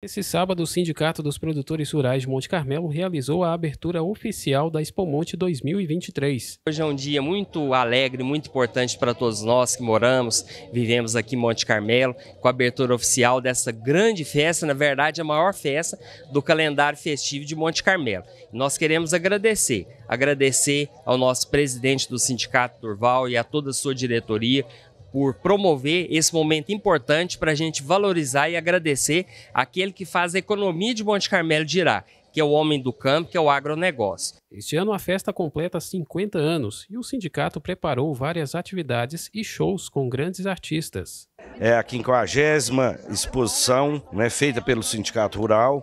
Esse sábado, o Sindicato dos Produtores Rurais de Monte Carmelo realizou a abertura oficial da Expomonte 2023. Hoje é um dia muito alegre, muito importante para todos nós que moramos, vivemos aqui em Monte Carmelo, com a abertura oficial dessa grande festa, na verdade a maior festa do calendário festivo de Monte Carmelo. Nós queremos agradecer, agradecer ao nosso presidente do Sindicato Durval e a toda a sua diretoria, por promover esse momento importante para a gente valorizar e agradecer aquele que faz a economia de Monte Carmelo girar, que é o homem do campo, que é o agronegócio. Este ano a festa completa 50 anos e o sindicato preparou várias atividades e shows com grandes artistas. É a 50 exposição né, feita pelo Sindicato Rural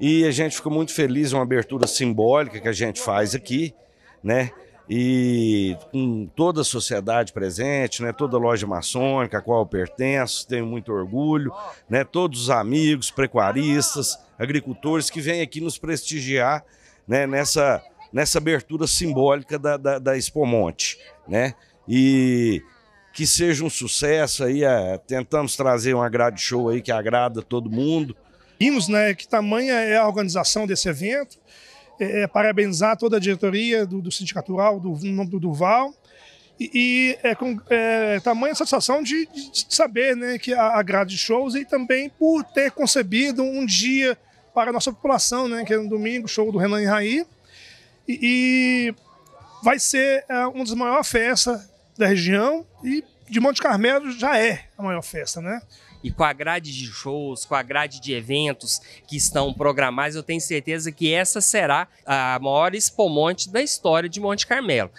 e a gente ficou muito feliz, uma abertura simbólica que a gente faz aqui, né? e com toda a sociedade presente, né, toda a loja maçônica a qual eu pertenço, tenho muito orgulho, né, todos os amigos, prequaristas, agricultores que vêm aqui nos prestigiar né, nessa, nessa abertura simbólica da, da, da Expomonte. Né, e que seja um sucesso aí, é, tentamos trazer um agrado show aí que agrada todo mundo. Vimos né, que tamanha é a organização desse evento é, é, parabenizar toda a diretoria do, do Sindicato Rural, do, do Duval, e, e é com é, tamanha satisfação de, de, saber né, que a, a grade de shows e também por ter concebido um dia para a nossa população, né, que é no domingo, show do Renan e Raí, e, e vai ser é, uma das maiores festas da região e de Monte Carmelo já é a maior festa, né? E com a grade de shows, com a grade de eventos que estão programados, eu tenho certeza que essa será a maior expomonte da história de Monte Carmelo.